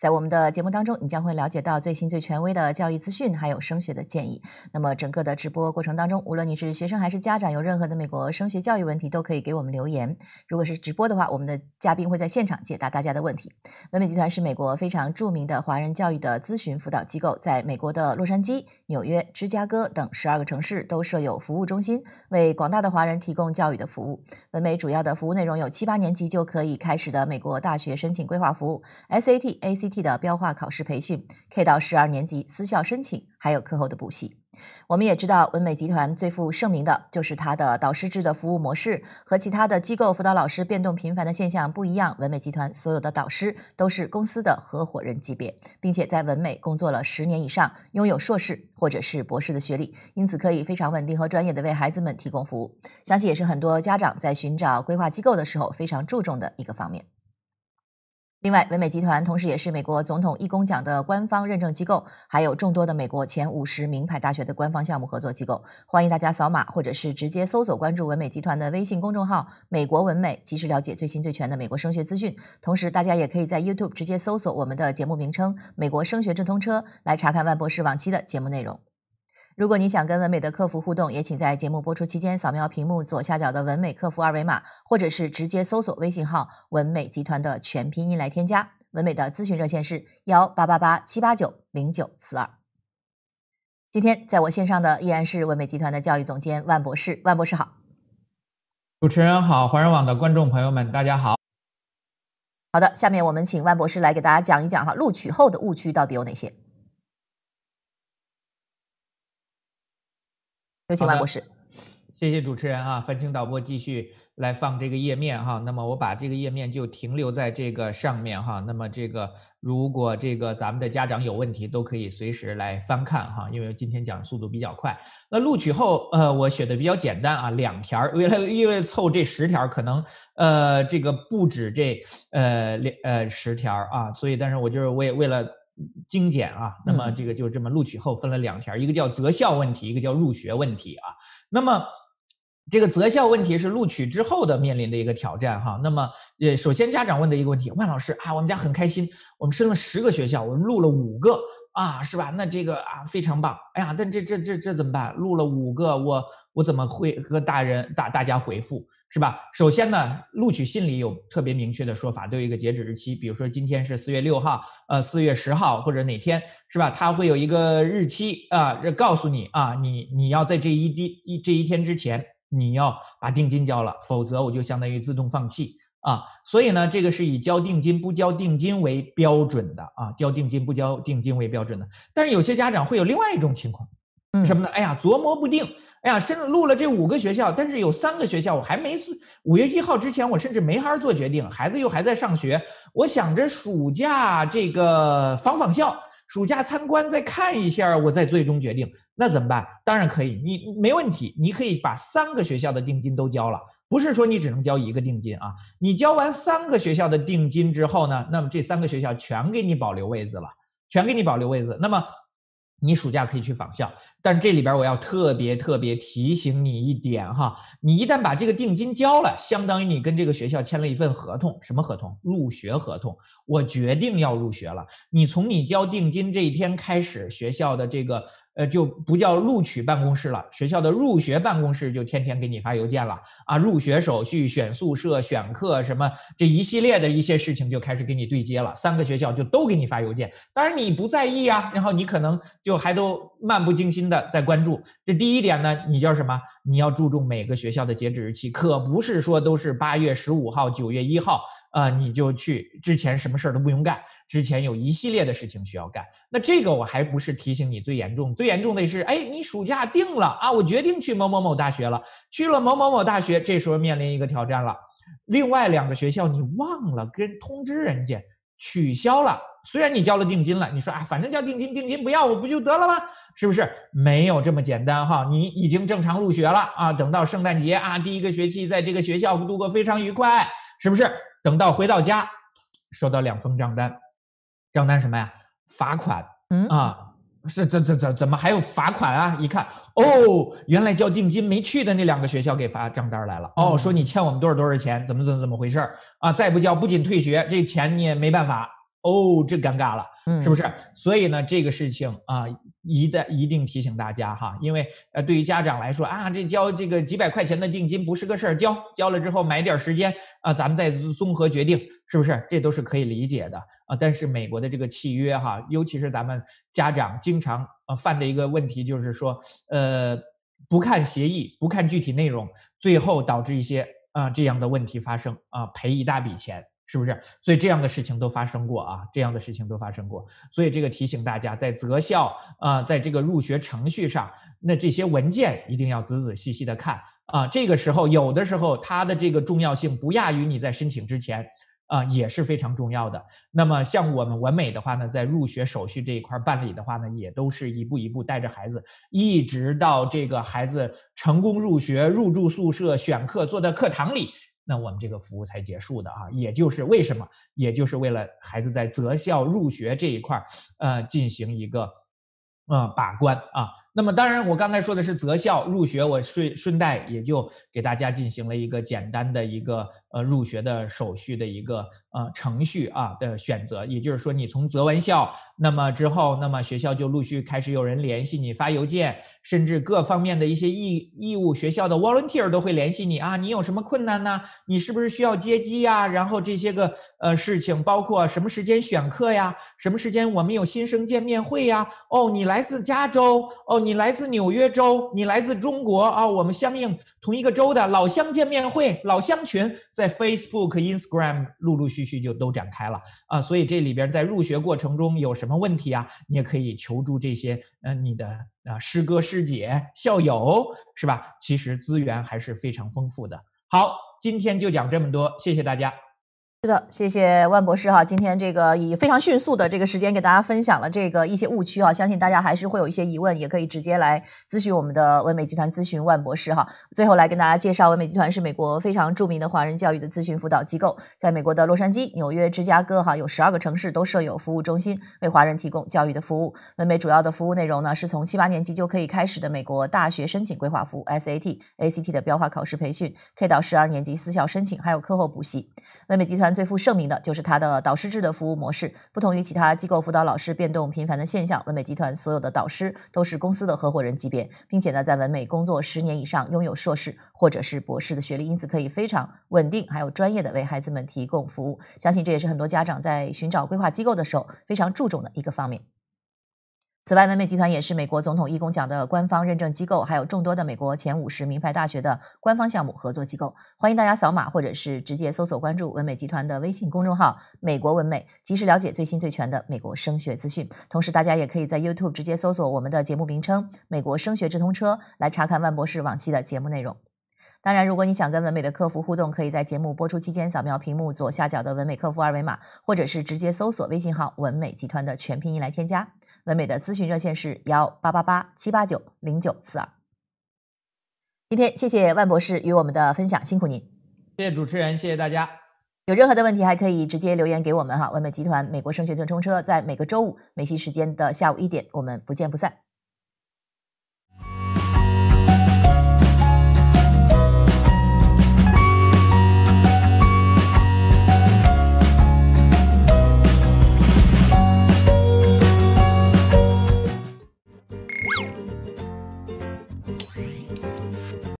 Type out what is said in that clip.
在我们的节目当中，你将会了解到最新最权威的教育资讯，还有升学的建议。那么整个的直播过程当中，无论你是学生还是家长，有任何的美国升学教育问题，都可以给我们留言。如果是直播的话，我们的嘉宾会在现场解答大家的问题。文美集团是美国非常著名的华人教育的咨询辅导机构，在美国的洛杉矶、纽约、芝加哥等十二个城市都设有服务中心，为广大的华人提供教育的服务。文美主要的服务内容有七八年级就可以开始的美国大学申请规划服务，SAT、ACT。的标化考试培训，K 到十二年级私校申请，还有课后的补习。我们也知道，文美集团最负盛名的就是它的导师制的服务模式，和其他的机构辅导老师变动频繁的现象不一样。文美集团所有的导师都是公司的合伙人级别，并且在文美工作了十年以上，拥有硕士或者是博士的学历，因此可以非常稳定和专业的为孩子们提供服务。相信也是很多家长在寻找规划机构的时候非常注重的一个方面。另外，文美集团同时也是美国总统义工奖的官方认证机构，还有众多的美国前五十名牌大学的官方项目合作机构。欢迎大家扫码，或者是直接搜索关注文美集团的微信公众号“美国文美”，及时了解最新最全的美国升学资讯。同时，大家也可以在 YouTube 直接搜索我们的节目名称“美国升学直通车”，来查看万博士往期的节目内容。如果你想跟文美的客服互动，也请在节目播出期间扫描屏幕左下角的文美客服二维码，或者是直接搜索微信号“文美集团”的全拼音来添加。文美的咨询热线是幺八八八七八九零九四二。今天在我线上的依然是文美集团的教育总监万博士，万博士好！主持人好，华人网的观众朋友们，大家好！好的，下面我们请万博士来给大家讲一讲哈，录取后的误区到底有哪些。请白博士，谢谢主持人啊，翻清导播继续来放这个页面哈。那么我把这个页面就停留在这个上面哈。那么这个如果这个咱们的家长有问题，都可以随时来翻看哈。因为今天讲速度比较快。那录取后，呃，我写的比较简单啊，两条。为了因为凑这十条，可能呃这个不止这呃两呃十条啊，所以但是我就是为为了。精简啊，那么这个就这么录取后分了两条，一个叫择校问题，一个叫入学问题啊。那么这个择校问题是录取之后的面临的一个挑战哈。那么呃，首先家长问的一个问题，万老师啊，我们家很开心，我们升了十个学校，我们录了五个。啊，是吧？那这个啊，非常棒。哎呀，但这这这这怎么办？录了五个，我我怎么会和大人大大家回复，是吧？首先呢，录取信里有特别明确的说法，都有一个截止日期。比如说今天是四月六号，呃，四月十号或者哪天，是吧？他会有一个日期啊，告诉你啊，你你要在这一第一这一天之前，你要把定金交了，否则我就相当于自动放弃。啊，所以呢，这个是以交定金不交定金为标准的啊，交定金不交定金为标准的。但是有些家长会有另外一种情况，嗯，什么呢？哎呀，琢磨不定，哎呀，申录了这五个学校，但是有三个学校我还没，五月一号之前我甚至没法做决定，孩子又还在上学，我想着暑假这个访访校，暑假参观再看一下，我再最终决定，那怎么办？当然可以，你没问题，你可以把三个学校的定金都交了。不是说你只能交一个定金啊，你交完三个学校的定金之后呢，那么这三个学校全给你保留位置了，全给你保留位置。那么，你暑假可以去访校。但这里边我要特别特别提醒你一点哈，你一旦把这个定金交了，相当于你跟这个学校签了一份合同，什么合同？入学合同。我决定要入学了。你从你交定金这一天开始，学校的这个。呃，就不叫录取办公室了，学校的入学办公室就天天给你发邮件了啊，入学手续、选宿舍、选课什么这一系列的一些事情就开始给你对接了。三个学校就都给你发邮件，当然你不在意啊，然后你可能就还都漫不经心的在关注。这第一点呢，你叫什么？你要注重每个学校的截止日期，可不是说都是八月十五号、九月一号啊，你就去之前什么事儿都不用干，之前有一系列的事情需要干。那这个我还不是提醒你最严重。最严重的是，哎，你暑假定了啊？我决定去某某某大学了。去了某某某大学，这时候面临一个挑战了。另外两个学校你忘了跟通知人家取消了。虽然你交了定金了，你说啊，反正交定金，定金不要我不就得了吗？是不是？没有这么简单哈。你已经正常入学了啊。等到圣诞节啊，第一个学期在这个学校度过非常愉快，是不是？等到回到家，收到两封账单，账单什么呀？罚款。嗯啊。是，怎怎怎怎么还有罚款啊？一看，哦，原来交定金没去的那两个学校给发账单来了。哦，说你欠我们多少多少钱，怎么怎么怎么回事儿啊？再不交，不仅退学，这钱你也没办法。哦，这尴尬了，是不是？所以呢，这个事情啊。一的一定提醒大家哈，因为呃，对于家长来说啊，这交这个几百块钱的定金不是个事儿，交交了之后买点儿时间啊，咱们再综合决定是不是？这都是可以理解的啊。但是美国的这个契约哈，尤其是咱们家长经常呃犯的一个问题就是说，呃，不看协议，不看具体内容，最后导致一些啊这样的问题发生啊，赔一大笔钱。是不是？所以这样的事情都发生过啊，这样的事情都发生过。所以这个提醒大家，在择校啊，在这个入学程序上，那这些文件一定要仔仔细细的看啊。这个时候，有的时候它的这个重要性不亚于你在申请之前啊，也是非常重要的。那么像我们文美的话呢，在入学手续这一块办理的话呢，也都是一步一步带着孩子，一直到这个孩子成功入学、入住宿舍、选课、坐在课堂里。那我们这个服务才结束的啊，也就是为什么，也就是为了孩子在择校入学这一块儿，呃，进行一个呃，把关啊。那么当然，我刚才说的是择校入学，我顺顺带也就给大家进行了一个简单的一个呃入学的手续的一个呃程序啊的选择。也就是说，你从择完校，那么之后，那么学校就陆续开始有人联系你，发邮件，甚至各方面的一些义义务学校的 volunteer 都会联系你啊，你有什么困难呢？你是不是需要接机呀？然后这些个呃事情，包括什么时间选课呀？什么时间我们有新生见面会呀？哦，你来自加州哦。你来自纽约州，你来自中国啊，我们相应同一个州的老乡见面会、老乡群，在 Facebook、Instagram 陆陆续续就都展开了啊。所以这里边在入学过程中有什么问题啊，你也可以求助这些，呃，你的啊师哥师姐、校友是吧？其实资源还是非常丰富的。好，今天就讲这么多，谢谢大家。是的，谢谢万博士哈。今天这个以非常迅速的这个时间给大家分享了这个一些误区哈，相信大家还是会有一些疑问，也可以直接来咨询我们的唯美集团咨询万博士哈。最后来跟大家介绍，唯美集团是美国非常著名的华人教育的咨询辅导机构，在美国的洛杉矶、纽约、芝加哥哈有十二个城市都设有服务中心，为华人提供教育的服务。唯美主要的服务内容呢，是从七八年级就可以开始的美国大学申请规划服务、SAT、ACT 的标化考试培训、K 到十二年级私校申请，还有课后补习。唯美集团。最负盛名的就是它的导师制的服务模式，不同于其他机构辅导老师变动频繁的现象，文美集团所有的导师都是公司的合伙人级别，并且呢，在文美工作十年以上，拥有硕士或者是博士的学历，因此可以非常稳定还有专业的为孩子们提供服务。相信这也是很多家长在寻找规划机构的时候非常注重的一个方面。此外，文美集团也是美国总统义工奖的官方认证机构，还有众多的美国前五十名牌大学的官方项目合作机构。欢迎大家扫码，或者是直接搜索关注文美集团的微信公众号“美国文美”，及时了解最新最全的美国升学资讯。同时，大家也可以在 YouTube 直接搜索我们的节目名称“美国升学直通车”，来查看万博士往期的节目内容。当然，如果你想跟文美的客服互动，可以在节目播出期间扫描屏幕左下角的文美客服二维码，或者是直接搜索微信号“文美集团”的全拼音来添加。文美的咨询热线是幺八八八七八九零九四二。今天谢谢万博士与我们的分享，辛苦您。谢谢主持人，谢谢大家。有任何的问题还可以直接留言给我们哈。文美集团美国升学直通车在每个周五美西时间的下午一点，我们不见不散。